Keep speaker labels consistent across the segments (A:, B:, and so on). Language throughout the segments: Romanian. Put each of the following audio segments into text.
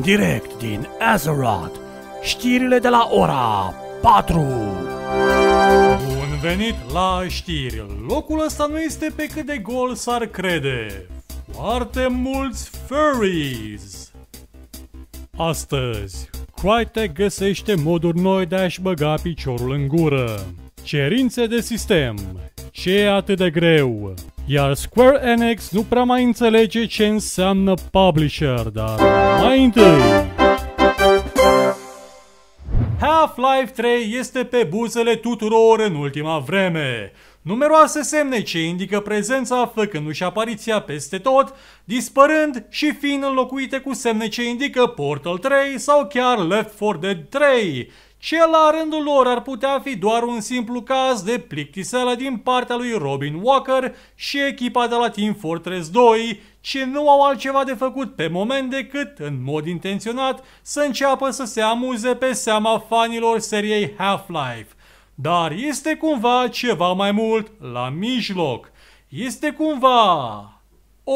A: în direct din Azeroth, știrile de la ora 4. Bun venit la știri! Locul ăsta nu este pe cât de gol s-ar crede. Foarte mulți furries! Astăzi, Crytek găsește moduri noi de a-și băga piciorul în gură. Cerințe de sistem. Ce e atât de greu? iar Square Enix nu prea mai înțelege ce înseamnă publisher, dar mai întâi... Half-Life 3 este pe buzele tuturor în ultima vreme. Numeroase semne ce indică prezența făcându-și apariția peste tot, dispărând și fiind înlocuite cu semne ce indică Portal 3 sau chiar Left 4 Dead 3, ce la rândul lor ar putea fi doar un simplu caz de plictiseală din partea lui Robin Walker și echipa de la Team Fortress 2, ce nu au altceva de făcut pe moment decât, în mod intenționat, să înceapă să se amuze pe seama fanilor seriei Half-Life. Dar este cumva ceva mai mult la mijloc. Este cumva... O...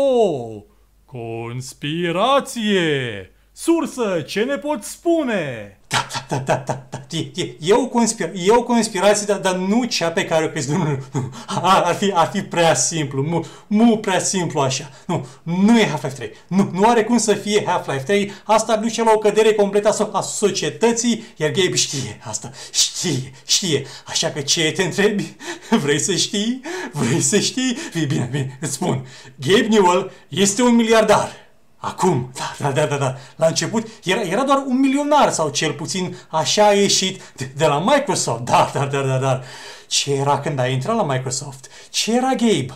A: Conspirație! Sursă, ce ne pot spune? da, da, da, da, e, e, e, o, conspira- e o conspirație, dar, dar nu cea pe care o crezi. Nu, nu, nu. Ar, fi, ar fi prea simplu, mu, mu prea simplu așa. Nu, nu e Half-Life 3. Nu, nu are cum să fie Half-Life 3. Asta duce la o cădere completă a, a societății, iar Gabe știe asta. Știe, știe. Așa că ce te întrebi? Vrei să știi? Vrei să știi? Fii bine, bine, îți spun. Gabe Newell este un miliardar Acum, da, da, da, da, da, la început era, era doar un milionar sau cel puțin așa a ieșit de, de la Microsoft, da, da, da, da, da. Ce era când a intrat la Microsoft? Ce era Gabe?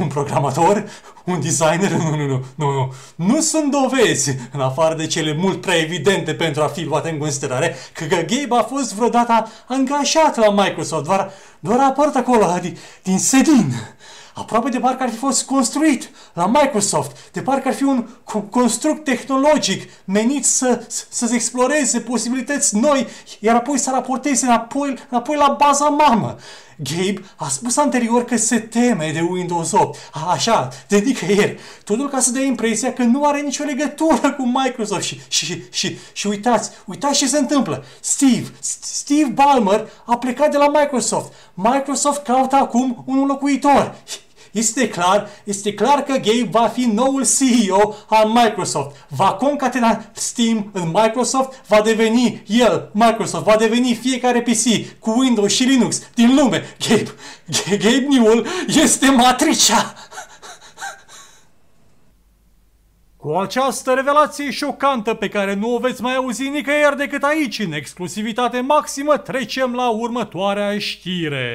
A: Un programator? Un designer? Nu, nu, nu, nu, nu. Nu sunt dovezi, în afară de cele mult prea evidente pentru a fi luate în considerare, că Gabe a fost vreodată angajat la Microsoft, doar, doar a apărut acolo, din, din sedin aproape de parcă ar fi fost construit la Microsoft, de parcă ar fi un construct tehnologic menit să, să-ți exploreze posibilități noi, iar apoi să raporteze înapoi, înapoi la baza mamă. Gabe a spus anterior că se teme de Windows 8, a, așa, de nicăieri, totul ca să dea impresia că nu are nicio legătură cu Microsoft și, și, și, și uitați, uitați ce se întâmplă. Steve, Steve Ballmer a plecat de la Microsoft. Microsoft caută acum un locuitor. Este clar, este clar că Gabe va fi noul CEO al Microsoft. Va concatena Steam în Microsoft, va deveni el, Microsoft, va deveni fiecare PC cu Windows și Linux din lume. Gabe, Gabe Newell este matricea! Cu această revelație șocantă pe care nu o veți mai auzi nicăieri decât aici, în exclusivitate maximă, trecem la următoarea știre.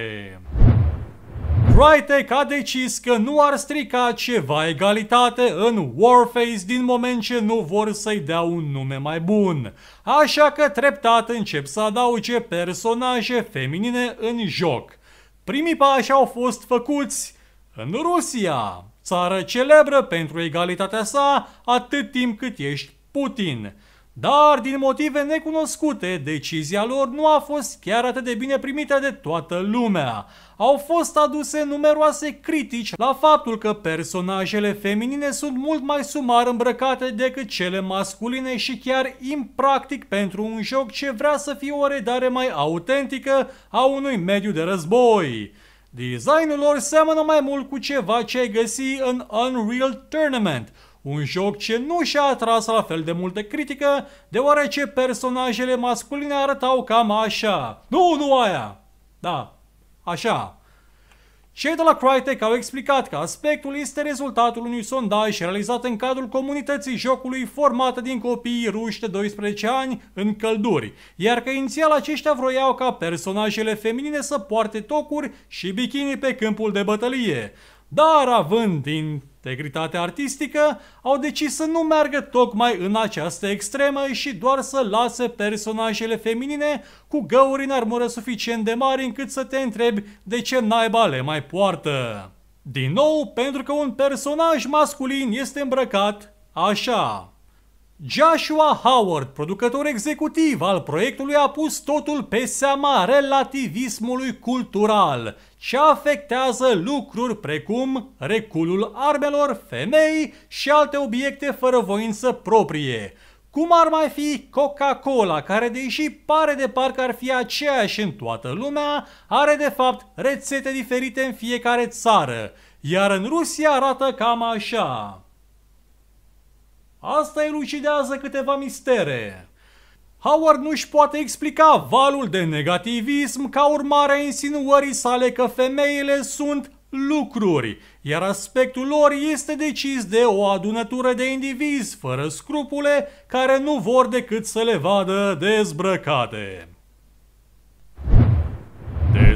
A: Crytek a decis că nu ar strica ceva egalitate în Warface din moment ce nu vor să-i dea un nume mai bun. Așa că treptat încep să adauge personaje feminine în joc. Primii pași au fost făcuți în Rusia, țară celebră pentru egalitatea sa atât timp cât ești Putin. Dar din motive necunoscute, decizia lor nu a fost chiar atât de bine primită de toată lumea. Au fost aduse numeroase critici la faptul că personajele feminine sunt mult mai sumar îmbrăcate decât cele masculine și chiar impractic pentru un joc ce vrea să fie o redare mai autentică a unui mediu de război. Designul lor seamănă mai mult cu ceva ce ai găsi în Unreal Tournament, un joc ce nu și-a atras la fel de multă critică, deoarece personajele masculine arătau cam așa. Nu, nu aia! Da, așa. Cei de la Crytek au explicat că aspectul este rezultatul unui sondaj realizat în cadrul comunității jocului formată din copiii ruși de 12 ani în călduri, iar că inițial aceștia vroiau ca personajele feminine să poarte tocuri și bikini pe câmpul de bătălie dar având integritate artistică, au decis să nu meargă tocmai în această extremă și doar să lase personajele feminine cu găuri în armură suficient de mari încât să te întrebi de ce naiba le mai poartă. Din nou, pentru că un personaj masculin este îmbrăcat așa. Joshua Howard, producător executiv al proiectului, a pus totul pe seama relativismului cultural, ce afectează lucruri precum reculul armelor, femei și alte obiecte fără voință proprie. Cum ar mai fi Coca-Cola, care deși pare de parcă ar fi aceeași în toată lumea, are de fapt rețete diferite în fiecare țară, iar în Rusia arată cam așa. Asta elucidează câteva mistere. Howard nu își poate explica valul de negativism ca urmare a insinuării sale că femeile sunt lucruri, iar aspectul lor este decis de o adunătură de indivizi fără scrupule care nu vor decât să le vadă dezbrăcate.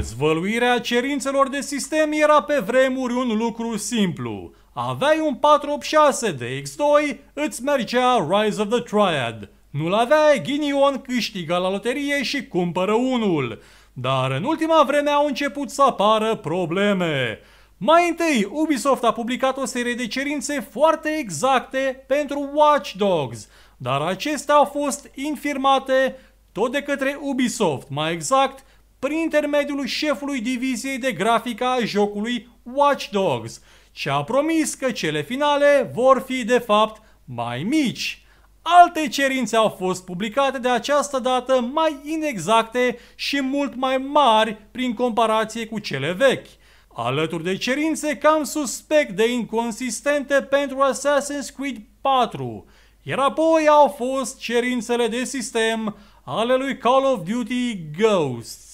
A: Dezvăluirea cerințelor de sistem era pe vremuri un lucru simplu. Aveai un 486 de X2, îți mergea Rise of the Triad. Nu-l aveai, ghinion câștigă la loterie și cumpără unul. Dar în ultima vreme au început să apară probleme. Mai întâi, Ubisoft a publicat o serie de cerințe foarte exacte pentru Watch Dogs, dar acestea au fost infirmate tot de către Ubisoft, mai exact prin intermediul șefului diviziei de grafică a jocului Watch Dogs ce a promis că cele finale vor fi de fapt mai mici. Alte cerințe au fost publicate de această dată mai inexacte și mult mai mari prin comparație cu cele vechi. Alături de cerințe cam suspect de inconsistente pentru Assassin's Creed 4, iar apoi au fost cerințele de sistem ale lui Call of Duty Ghosts.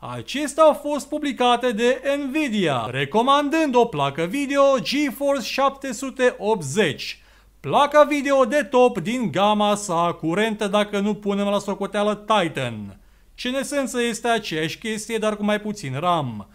A: Acestea au fost publicate de Nvidia, recomandând o placă video GeForce 780, placa video de top din gama sa curentă dacă nu punem la socoteală Titan, ce în esență este aceeași chestie, dar cu mai puțin RAM.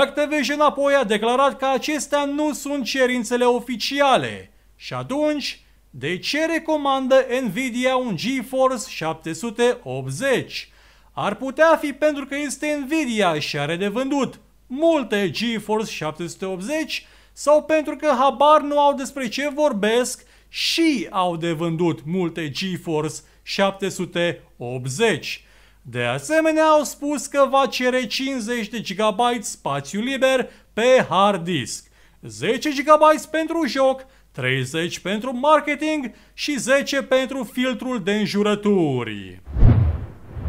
A: Activision apoi a declarat că acestea nu sunt cerințele oficiale și atunci, de ce recomandă Nvidia un GeForce 780? Ar putea fi pentru că este Nvidia și are de vândut multe GeForce 780 sau pentru că habar nu au despre ce vorbesc și au de vândut multe GeForce 780. De asemenea, au spus că va cere 50 de GB spațiu liber pe hard disk, 10 GB pentru joc, 30 pentru marketing și 10 pentru filtrul de înjurături.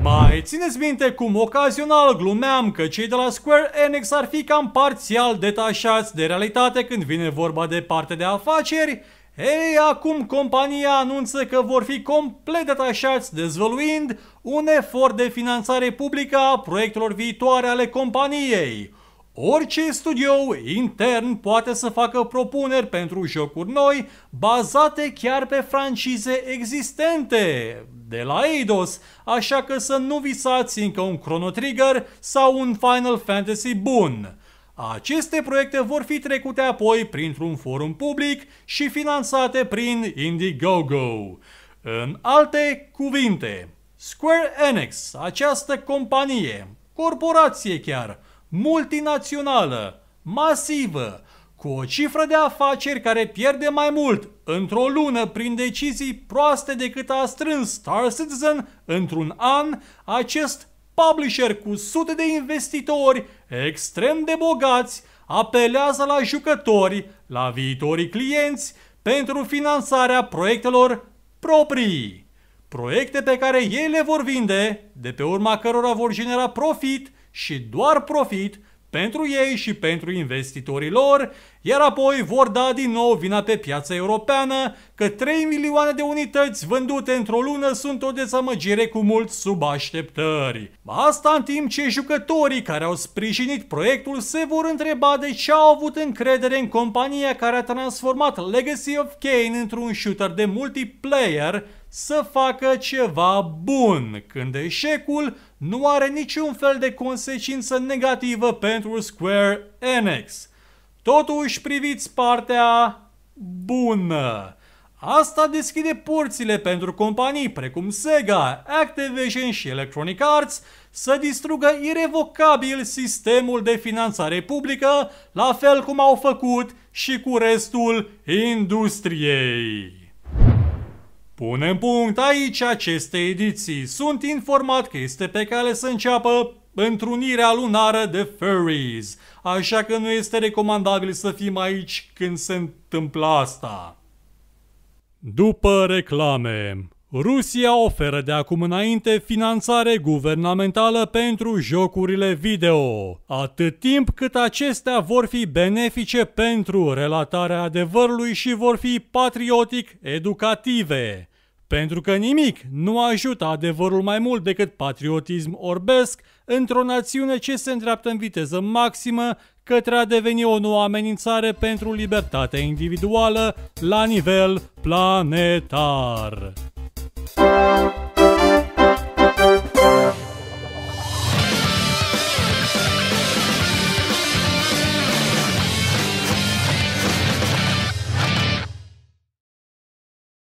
A: Mai țineți minte cum ocazional glumeam că cei de la Square Enix ar fi cam parțial detașați de realitate când vine vorba de parte de afaceri? Ei, acum compania anunță că vor fi complet detașați dezvăluind un efort de finanțare publică a proiectelor viitoare ale companiei. Orice studio intern poate să facă propuneri pentru jocuri noi bazate chiar pe francize existente de la Eidos, așa că să nu visați încă un Chrono Trigger sau un Final Fantasy bun. Aceste proiecte vor fi trecute apoi printr-un forum public și finanțate prin Indiegogo. În alte cuvinte, Square Enix, această companie, corporație chiar, multinațională, masivă, cu o cifră de afaceri care pierde mai mult într-o lună prin decizii proaste decât a strâns Star Citizen într-un an, acest publisher cu sute de investitori extrem de bogați apelează la jucători, la viitorii clienți, pentru finanțarea proiectelor proprii. Proiecte pe care ei le vor vinde, de pe urma cărora vor genera profit și doar profit, pentru ei și pentru investitorii lor, iar apoi vor da din nou vina pe piața europeană că 3 milioane de unități vândute într-o lună sunt o dezamăgire cu mult sub așteptări. Asta în timp ce jucătorii care au sprijinit proiectul se vor întreba de ce au avut încredere în compania care a transformat Legacy of Kane într-un shooter de multiplayer să facă ceva bun, când eșecul nu are niciun fel de consecință negativă pentru Square Enix. Totuși priviți partea bună. Asta deschide porțile pentru companii precum Sega, Activision și Electronic Arts să distrugă irevocabil sistemul de finanțare publică, la fel cum au făcut și cu restul industriei. Punem punct aici aceste ediții. Sunt informat că este pe cale să înceapă întrunirea lunară de furries, așa că nu este recomandabil să fim aici când se întâmplă asta. După reclame Rusia oferă de acum înainte finanțare guvernamentală pentru jocurile video, atât timp cât acestea vor fi benefice pentru relatarea adevărului și vor fi patriotic educative. Pentru că nimic nu ajută adevărul mai mult decât patriotism orbesc într-o națiune ce se îndreaptă în viteză maximă către a deveni o nouă amenințare pentru libertatea individuală la nivel planetar. Bye.